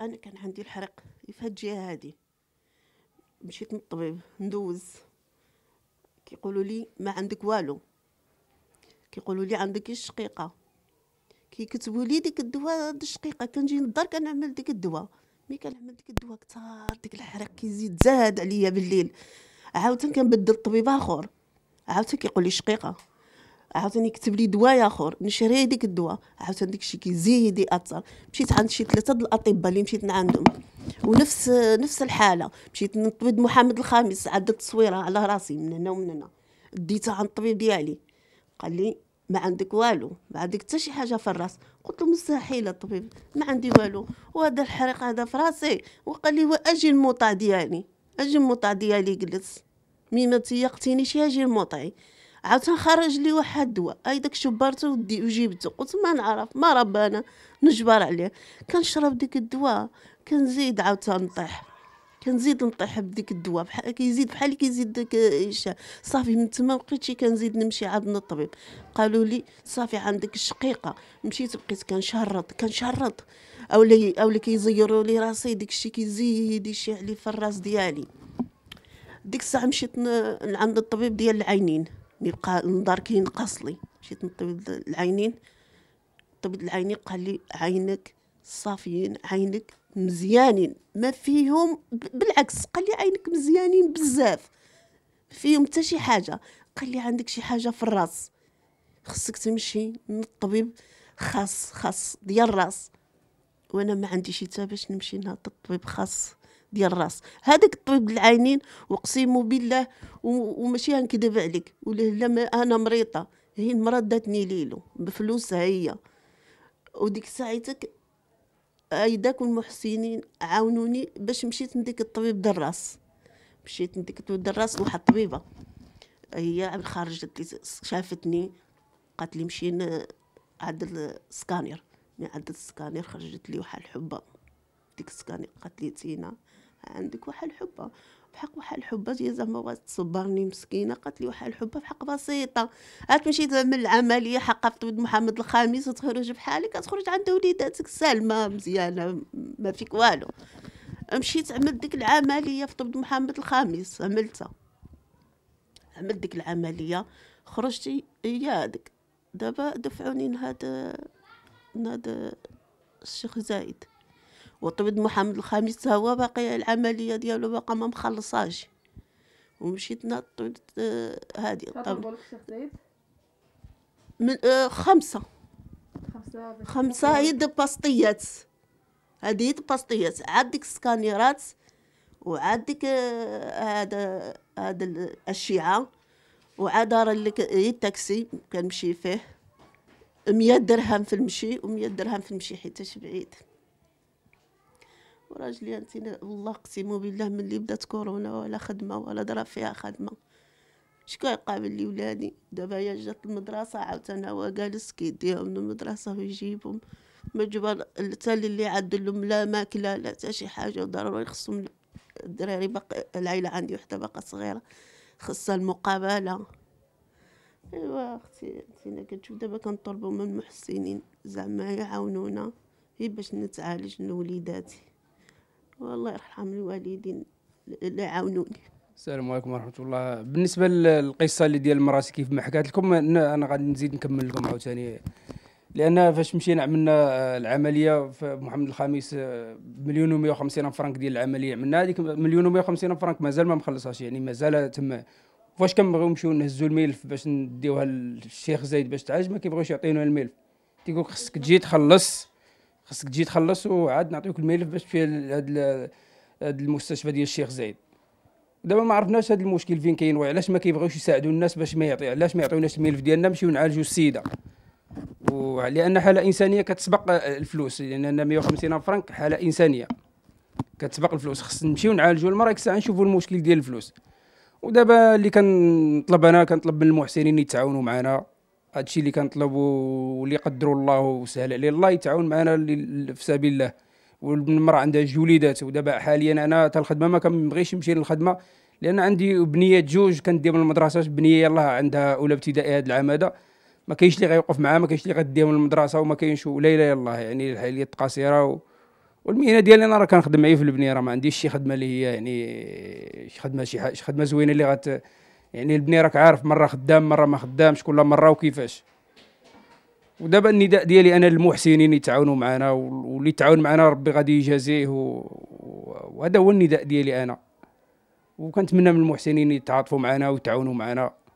انا كان عندي الحرق في هاد الجهه هادي مشيت للطبيب ندوز كيقولوا لي ما عندك والو كيقولوا لي عندك الشقيقه كيكتبوا لي ديك الدواء هاد الشقيقه كنجي للدار كنعمل ديك الدواء مي كنعمل ديك الدواء كثار ديك الحرق كيزيد زاد عليا بالليل عاوتاني كنبدل طبيب اخر عاوتاني كيقول لي شقيقه عاوتاني كتب لي دواء اخر نشري ديك الدواء عاوتاني داكشي كيزيد ياثر مشيت عند شي ثلاثه د الاطباء اللي مشيت عندهم ونفس نفس الحاله مشيت للطبيب محمد الخامس عدت تصويره على راسي من هنا ومن هنا ديتها عند الطبيب ديالي قال لي ما عندك والو ما عندك حتى شي حاجه في الراس قلت له مستحيل الطبيب ما عندي والو وهذا الحريق هذا في راسي وقال لي واجي الموطع ديالي اجي الموطع ديالي جلس مي ما تيقتينيش اجي الموطعي عاوتاني خرج لي واحد الدواء اي داك شبرته ودي وجبته قلت ما نعرف ما ربانا نجبر عليه كنشرب ديك الدواء كنزيد عاوتاني نطيح كنزيد نطيح بديك الدواء بحال كيزيد بحال كيزيد داك صافي من تما بقيتي كنزيد نمشي عند الطبيب قالوا لي صافي عندك الشقيقه مشيت بقيت كنشرط كنشرط اولا اولا كيزيروا لي راسي داكشي كيزيد يشي علي في الراس ديالي ديك الساعه مشيت عند الطبيب ديال العينين يبقى النظر كينقص لي مشيت للطبيب العينين الطبيب العينين قال لي عينك صافيين عينك مزيانين ما فيهم بالعكس قال لي عينك مزيانين بزاف فيهم حتى شي حاجه قال لي عندك شي حاجه في الراس خصك تمشي للطبيب خاص خاص ديال الراس وانا ما عندي شي باش نمشي نهض الطبيب خاص ديال الراس هذاك الطبيب العينين اقسم بالله وماشي غنكذب عليك ولا لا انا مريضه هي المرض داتني ليلو بفلوسها هي وديك ساعتك ايداك المحسنين عاونوني باش مشيت نديك الطبيب ديال الراس مشيت نديك الطبيب ديال الراس واحد الطبيبه هي خرجت شافتني قالت لي مشي عند السكانير مي عند السكانير خرجت لي واحد الحبه ديك السكانير قالت لي تينا عندك واحد الحبه بحق واحد الحبه جي زعما تصبرني مسكينه قالت لي واحد الحبه بحق بسيطه مشي من العمليه حق في محمد الخامس وتخرج بحالك تخرج عند وليداتك سالمه مزيانه ما فيك والو مشيت عملت ديك العمليه في طب محمد الخامس عملتها عملت ديك العمليه خرجتي هي هذيك دابا دفعوني لهاد هذا الشيخ زايد وطبيب محمد الخامس هو باقي العمليه ديالو باقا ما مخلصاش ومشيت نطبت آه، هادي طبعا من آه، خمسة خمسة يد باسطيات هادي يد باسطيات عاد ديك السكانيرات وعاد ديك آه، هذا هذا الأشعة وعاد راه اللي التاكسي كنمشي فيه مية درهم في المشي ومية درهم في المشي حيتاش بعيد وراجلي انت والله اقسم بالله ملي بدات كورونا ولا خدمه ولا ضرب فيها خدمه شكون يقابل لي ولادي دابا هي جات المدرسه عاوتاني هو جالس كيديهم المدرسه ويجيبهم مجبر حتى اللي لهم لا ماكله لا حتى شي حاجه وضروري خصهم الدراري باقي العائله عندي وحده باقا صغيره خصها المقابله ايوا اختي انتينا كتشوف دابا كنطلبوا من المحسنين زعما يعاونونا باش نتعالج لوليداتي والله يرحم الوالدين اللي عاونوني السلام عليكم ورحمه الله بالنسبه للقصه اللي ديال المراسي كيف ما حكيت لكم انا غادي نزيد نكمل لكم عاوتاني لان فاش مشينا عملنا آه، العمليه في محمد الخامس آه، مليون و150 فرانك ديال العمليه عملنا هذيك مليون و150 فرانك مازال ما مخلصهاش يعني مازال تما فاش كنبغيو نمشيو نهزو الملف باش نديوها للشيخ زايد باش تعالج ما كيبغيوش يعطينا الملف تيقول خصك تجي تخلص خاصك تجي تخلص وعاد نعطيوك الملف باش تمشي لهاد المستشفى ديال الشيخ زايد دابا ما عرفناش هذا المشكل فين كاين وعلاش ما كيبغيوش يساعدوا الناس باش ما يعطي علاش ما يعطيوناش الملف ديالنا نمشيو نعالجوا السيده ولان حاله انسانيه كتسبق الفلوس لان 150 فرنك حاله انسانيه كتسبق الفلوس خص نمشيو نعالجوا المره ديك الساعه نشوفوا المشكل ديال الفلوس ودابا اللي كنطلب انا كنطلب من المحسنين يتعاونوا معنا هادشي اللي كنطلبو واللي قدروا الله وسهل عليه الله يتعاون معنا في سبيل الله والمراه عندها جوج وليدات ودابا حاليا انا حتى الخدمه ما كنبغيش نمشي للخدمه لان عندي بنيه جوج كندير من المدرسه بنيه يلاه عندها اولى ابتدائي هذا العام هذا ما كاينش اللي غيوقف معاه ما كاينش اللي غدير من المدرسه وما كاينش ولا اله الا الله يعني الحاليات قصيره و... والمهنه ديالي انا راه كنخدم عيب في البنيه راه ما عنديش شي خدمه اللي هي يعني شي خدمه شي, شي خدمه زوينه اللي غت يعني البني راك عارف مره خدام مره ما خدامش كل مره وكيفاش ودابا النداء ديالي انا للمحسنين اللي تعاونوا معنا واللي تعاون معنا ربي غادي يجازيه وهذا هو النداء ديالي انا وكنتمنى من المحسنين يتعاطفوا معنا ويتعاونوا معنا